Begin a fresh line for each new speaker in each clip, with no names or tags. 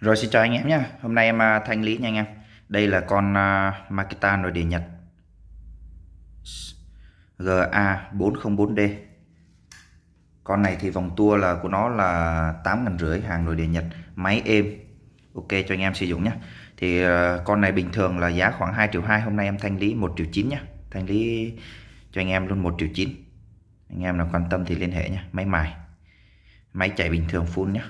Rồi xin chào anh em nhé Hôm nay em à, thanh lý nha anh em Đây là con uh, Makita nội địa Nhật GA404D Con này thì vòng tua là của nó là 8 ngàn rưỡi hàng nội địa Nhật Máy êm Ok cho anh em sử dụng nhé Thì uh, con này bình thường là giá khoảng 2 triệu 2 Hôm nay em thanh lý 1 triệu 9 nhé Thanh lý cho anh em luôn 1 triệu 9 Anh em nào quan tâm thì liên hệ nhé Máy mài Máy chạy bình thường full nhé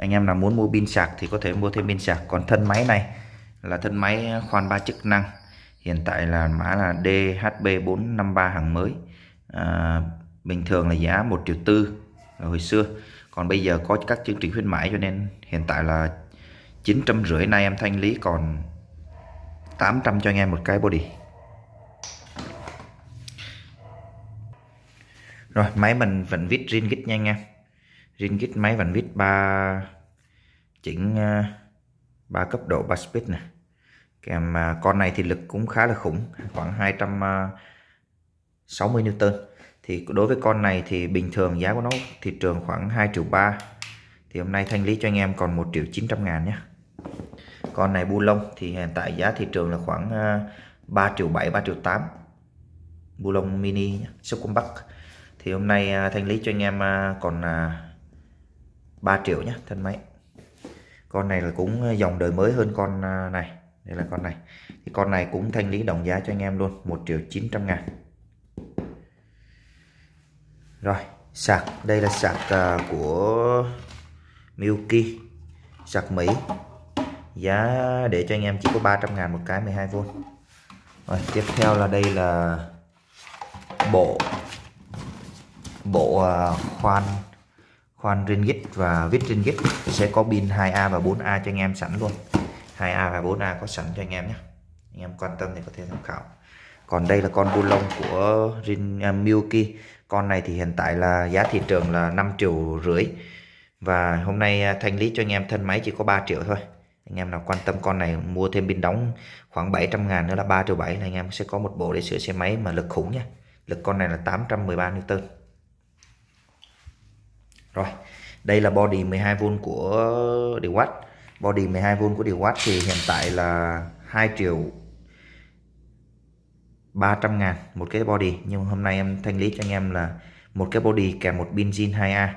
anh em nào muốn mua pin sạc thì có thể mua thêm pin sạc còn thân máy này là thân máy khoan ba chức năng hiện tại là mã là DHB453 hàng mới à, bình thường là giá 1 triệu tư hồi xưa còn bây giờ có các chương trình khuyến mãi cho nên hiện tại là 900 rưỡi nay em thanh lý còn 800 cho anh em một cái body rồi máy mình vẫn viết riêng gít nha anh em Ringgit máy vành vít 3 chỉnh 3 ờ, cấp độ 3 speed này kèm ờ, con này thì lực cũng khá là khủng khoảng 260 ờ, Newton thì đối với con này thì bình thường giá của nó thị trường khoảng 2 triệu 3 thì hôm nay thanh lý cho anh em còn 1 triệu 900 ngàn nhé con này bu lông thì hiện tại giá thị trường là khoảng 3 triệu 7 3 triệu 8 bu lông mini nhé, Subcompact thì hôm nay thanh lý cho anh em còn 3 triệu nhé thân máy con này là cũng ờ, dòng đời mới hơn con à, này đây là con này thì con này cũng thanh lý đồng giá cho anh em luôn 1 triệu 900 ngàn rồi sạc đây là sạc à, của Milky sạc Mỹ giá để cho anh em chỉ có 300 ngàn một cái 12V rồi tiếp theo là đây là bộ bộ à, khoan khoan ringgit và vít ringgit sẽ có pin 2A và 4A cho anh em sẵn luôn 2A và 4A có sẵn cho anh em nhé anh em quan tâm thì có thể tham khảo còn đây là con bu lông của Rin uh, à, Milky con này thì hiện tại là giá thị trường là 5 triệu rưỡi và hôm nay à, thanh lý cho anh em thân máy chỉ có 3 triệu thôi anh em nào quan tâm con này mua thêm pin đóng khoảng 700 ngàn nữa là 3 triệu 7 là anh em sẽ có một bộ để sửa xe máy mà lực khủng nha lực con này là 813 Newton rồi, đây là body 12V của điều watt. Body 12V của điều watt thì hiện tại là 2 triệu 300 ngàn một cái body. Nhưng hôm nay em thanh lý cho anh em là một cái body kèm một pin zin 2A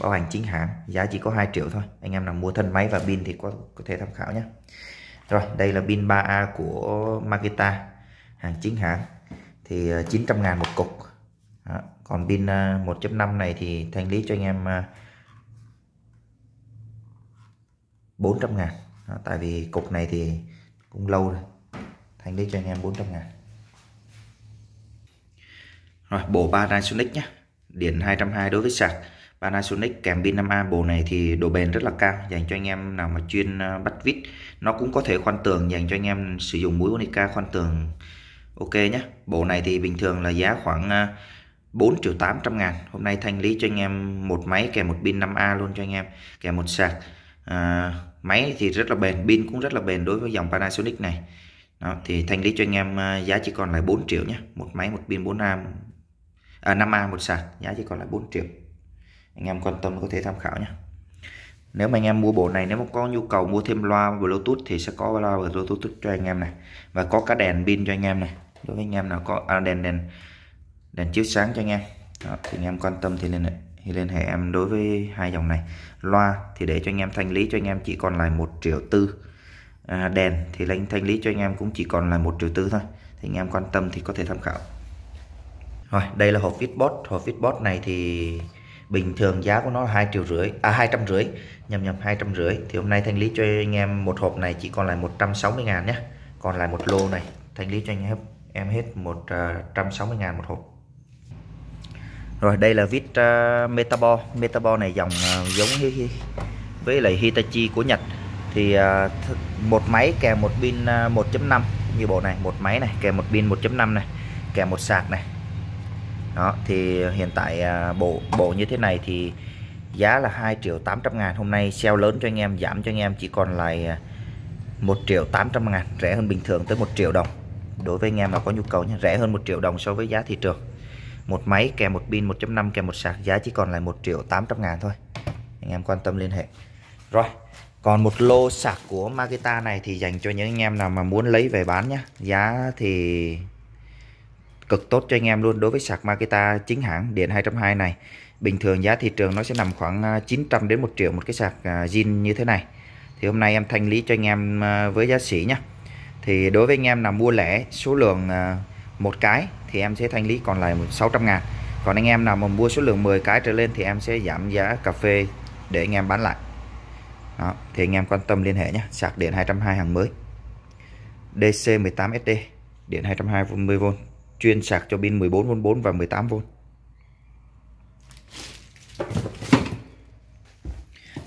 bảo hành chính hãng giá chỉ có 2 triệu thôi anh em nào mua thân máy và pin thì có có thể tham khảo nhé rồi đây là pin 3A của Makita hàng chính hãng thì 900 ờ, ngàn một cục còn pin 1.5 à, này thì thanh lý cho anh em 400 à, ngàn Đó, tại vì cục này thì cũng lâu rồi thanh lý cho anh em 400 ngàn rồi bộ Panasonic nhé điện 220 đối với sạc Panasonic kèm pin 5A bộ này thì độ bền rất là cao dành cho anh em nào mà chuyên à, bắt vít nó cũng có thể khoan tường dành cho anh em sử dụng mũi unica khoan tường ok nhé bộ này thì bình thường là giá khoảng 4 triệu 800 ngàn Hôm nay thanh lý cho anh em một máy kèm một pin 5A luôn cho anh em kèm một sạc à, máy thì rất là bền pin cũng rất là bền đối với dòng Panasonic này đó, thì thanh lý cho anh em à, giá chỉ còn lại 4 triệu nhé một máy một pin 4A à, 5A một sạc giá chỉ còn lại 4 triệu anh em quan tâm có thể tham khảo nhé nếu mà anh em mua bộ này nếu mà có nhu cầu mua thêm loa bluetooth thì sẽ có loa bluetooth cho anh em này và có cả đèn pin cho anh em này đối với anh em nào có à, đèn đèn đèn chiếu sáng cho anh em đó, thì anh em quan tâm thì liên hệ liên hệ em đối với hai dòng này loa thì để cho anh em thanh lý cho anh em chỉ còn lại một triệu tư à, đèn thì lên thanh lý cho anh em cũng chỉ còn lại một triệu tư thôi thì anh em quan tâm thì có thể tham khảo rồi đây là hộp Fitbot hộp Fitbot này thì bình thường giá của nó là hai triệu rưỡi à hai trăm rưỡi nhầm nhầm hai trăm rưỡi thì hôm nay thanh lý cho anh em một hộp này chỉ còn lại 160 ngàn nhé còn lại một lô này thanh lý cho anh em hết một à, trăm sáu mươi ngàn một hộp rồi đây là vít uh, ờ, metabo metabor này dòng uh, giống với lại hitachi của nhật thì uh, một máy kèm một pin uh, 1.5 như bộ này một máy này kèm một pin 1.5 này kèm một sạc này đó thì hiện tại uh, bộ bộ như thế này thì giá là 2 triệu 800 ngàn hôm nay sale lớn cho anh em giảm cho anh em chỉ còn lại 1 triệu 800 ngàn rẻ hơn bình thường tới 1 triệu đồng đối với anh em mà có nhu cầu nhé rẻ hơn 1 triệu đồng so với giá thị trường một máy kèm một pin 1.5 kèm một sạc giá chỉ còn lại 1 triệu 800 ngàn thôi anh em quan tâm liên hệ rồi còn một lô sạc của Makita này thì dành cho những anh em nào mà muốn lấy về bán nhé giá thì cực tốt cho anh em luôn đối với sạc Makita chính hãng điện 220 này bình thường giá thị trường nó sẽ nằm khoảng 900 à, đến 1 triệu một cái sạc à, zin như thế này thì hôm nay em thanh lý cho anh em à, với giá sỉ nhé thì đối với anh em nào mua lẻ số lượng một cái thì em sẽ thanh lý còn lại 600 ngàn còn anh em nào mà mua số lượng 10 cái trở lên thì em sẽ giảm giá cà phê để anh em bán lại đó, thì anh em quan tâm liên hệ nhé sạc điện 220 hàng mới DC18SD điện 220V chuyên sạc cho pin 14V4 và 18V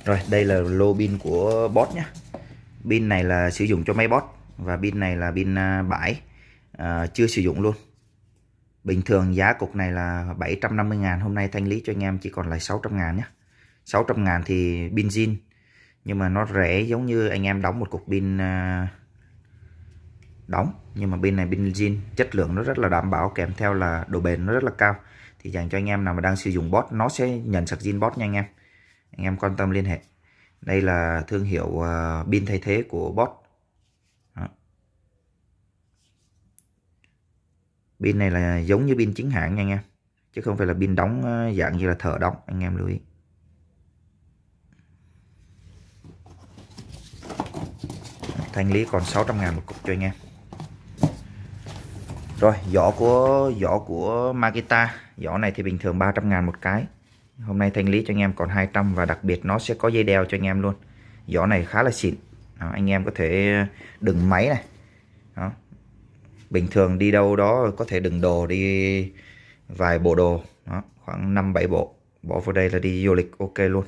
Rồi đây là lô pin của bot nhé Pin này là sử dụng cho máy bot Và pin này là pin à, bãi à, chưa sử dụng luôn bình thường giá cục này là 750 ngàn hôm nay thanh lý cho anh em chỉ còn lại 600 ngàn nhé 600 ngàn thì pin zin nhưng mà nó rẻ giống như anh em đóng một cục pin à, đóng nhưng mà bên này pin zin chất lượng nó rất là đảm bảo kèm theo là độ bền nó rất là cao thì dành cho anh em nào mà đang sử dụng bot nó sẽ nhận sạc zin bot nha anh em anh em quan tâm liên hệ đây là thương hiệu à, pin uh, thay thế của bot pin này là giống như pin chính hãng nha anh em chứ không phải là pin đóng ờ, dạng như là thợ đóng anh em lưu ý thanh lý còn 600 ngàn một cục cho anh em rồi giỏ của giỏ của Makita giỏ này thì bình thường 300 ngàn một cái hôm nay thanh lý cho anh em còn 200 và đặc biệt nó sẽ có dây đeo cho anh em luôn giỏ này khá là xịn anh em có thể đựng máy này bình thường đi đâu đó có thể đựng đồ đi vài bộ đồ đó, khoảng 5 7 bộ bỏ vào đây là đi du lịch ok luôn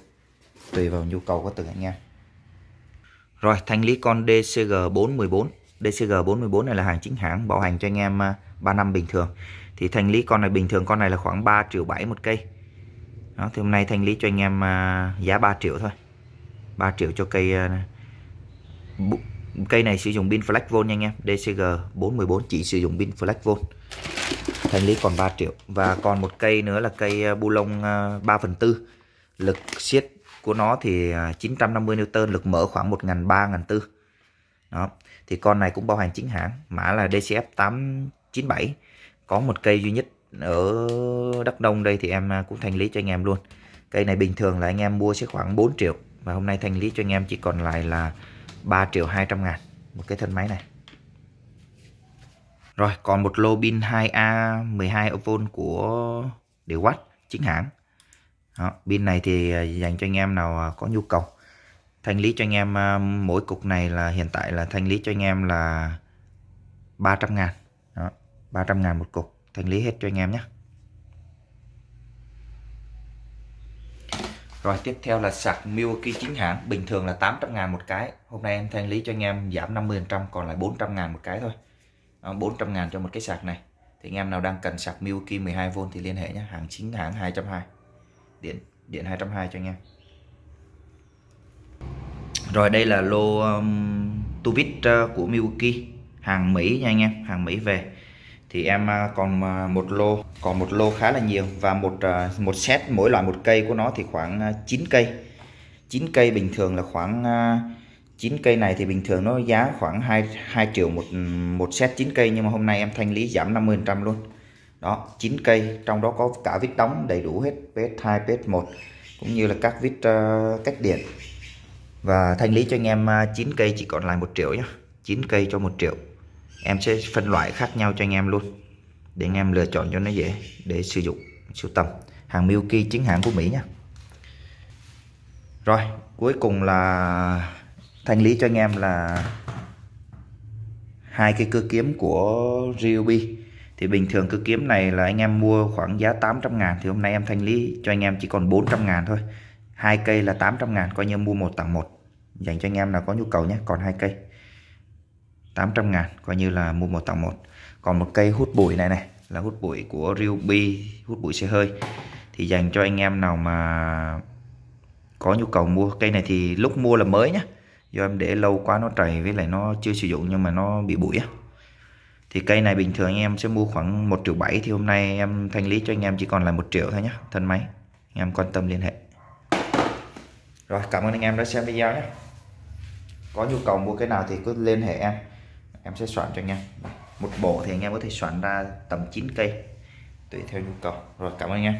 tùy vào nhu cầu của từng anh em rồi thanh lý con DCG 414 DCG 414 này là hàng chính hãng bảo hành cho anh em 3 à, năm bình thường thì thanh lý con này bình thường con này là khoảng 3 triệu 7 một cây đó, thì hôm nay thanh lý cho anh em à, giá 3 triệu thôi 3 triệu cho cây à, cây này sử dụng pin volt nha anh em DCG 414 chỉ sử dụng pin volt thanh lý còn 3 triệu và còn một cây nữa là cây à, bu lông 3 à, phần 4 lực siết của nó thì 950 à, Newton lực mở khoảng 1 300 ngàn 400 đó thì con này cũng bao hành chính hãng mã là DCF 897 có một cây duy nhất ở Đắk Nông đây thì em cũng thanh lý cho anh em luôn cây này bình thường là anh em mua sẽ khoảng 4 triệu và hôm nay thanh lý cho anh em chỉ còn lại là 3 triệu 200 ngàn một cái thân máy này rồi còn một lô pin 2A 12V của điều watt chính hãng đó, pin này thì à, dành cho anh em nào à, có nhu cầu thanh lý cho anh em à, mỗi cục này là hiện tại là thanh lý cho anh em là 300 ngàn đó, 300 ngàn một cục thanh lý hết cho anh em nhé Rồi tiếp theo là sạc Milwaukee chính hãng Bình thường là 800 ngàn một cái Hôm nay em thanh lý cho anh em giảm 50% Còn lại 400 ngàn một cái thôi à, 400 ngàn cho một cái sạc này Thì anh em nào đang cần sạc Milwaukee 12V thì liên hệ nhé Hàng chính hãng 220 Điện điện 220 cho anh em Rồi đây là lô um, vít uh, của Milwaukee Hàng Mỹ nha anh em Hàng Mỹ về thì em à, còn à, một lô còn một lô khá là nhiều và một à, một set mỗi loại một cây của nó thì khoảng 9 cây 9 cây bình thường là khoảng 9 cây này thì bình thường nó giá khoảng 2, 2 triệu một một set 9 cây nhưng mà hôm nay em thanh lý giảm 50% luôn đó 9 cây trong đó có cả vít đóng đầy đủ hết PS2 PS1 cũng như là các vít uh, cách điện và thanh lý cho anh em 9 cây chỉ còn lại 1 triệu nhé 9 cây cho 1 triệu em sẽ phân loại khác nhau cho anh em luôn để anh em lựa chọn cho nó dễ để sử dụng sưu tầm hàng Milky chính hãng của Mỹ nha rồi cuối cùng là thanh lý cho anh em là hai cái cưa kiếm của Ryobi thì bình thường cưa kiếm này là anh em mua khoảng giá 800 ngàn thì hôm nay em thanh lý cho anh em chỉ còn 400 ngàn thôi hai cây là 800 ngàn coi như mua một tặng một dành cho anh em nào có nhu cầu nhé còn hai cây 800 ngàn coi như là mua một tặng một còn một cây hút bụi này này là hút bụi của Ryobi hút bụi xe hơi thì dành cho anh em nào mà có nhu cầu mua cây này thì lúc mua là mới nhá do em để lâu quá nó trầy với lại nó chưa sử dụng nhưng mà nó bị bụi á thì cây này bình thường anh em sẽ mua khoảng 1 triệu 7 thì hôm nay em thanh lý cho anh em chỉ còn là 1 triệu thôi nhé thân máy anh em quan tâm liên hệ rồi cảm ơn anh em đã xem video nhé có nhu cầu mua cái nào thì cứ liên hệ em em sẽ soạn cho anh em một bộ thì anh em có thể soạn ra tầm 9 cây tùy theo nhu cầu rồi cảm ơn anh em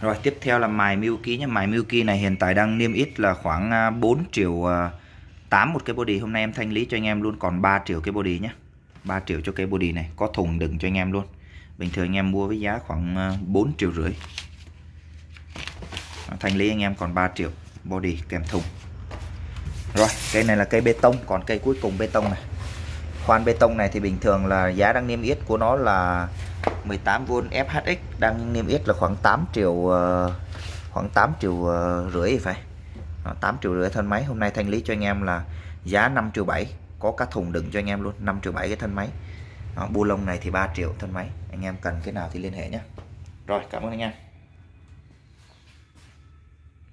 rồi tiếp theo là mài Milky nhé mài Milky này hiện tại đang niêm ít là khoảng 4 à, triệu 8 à, một cái body hôm nay em thanh lý cho anh em luôn còn 3 triệu cái body nhé 3 triệu cho cái body này có thùng đựng cho anh em luôn bình thường anh em mua với giá khoảng 4 à, triệu rưỡi thanh lý anh em còn 3 triệu body kèm thùng rồi cây này là cây bê tông còn cây cuối cùng bê tông này khoan bê tông này thì bình thường là giá đang niêm yết của nó là 18V FHX đang niêm yết là khoảng 8 triệu ờ, khoảng 8 triệu ờ, rưỡi phải 8 ờ, triệu rưỡi thân máy hôm nay thanh lý cho anh em là giá 5 triệu 7 có cả thùng đựng cho anh em luôn 5 triệu 7 cái thân máy bu lông này thì 3 triệu thân máy anh em cần cái nào thì liên hệ nhé rồi cảm ơn anh em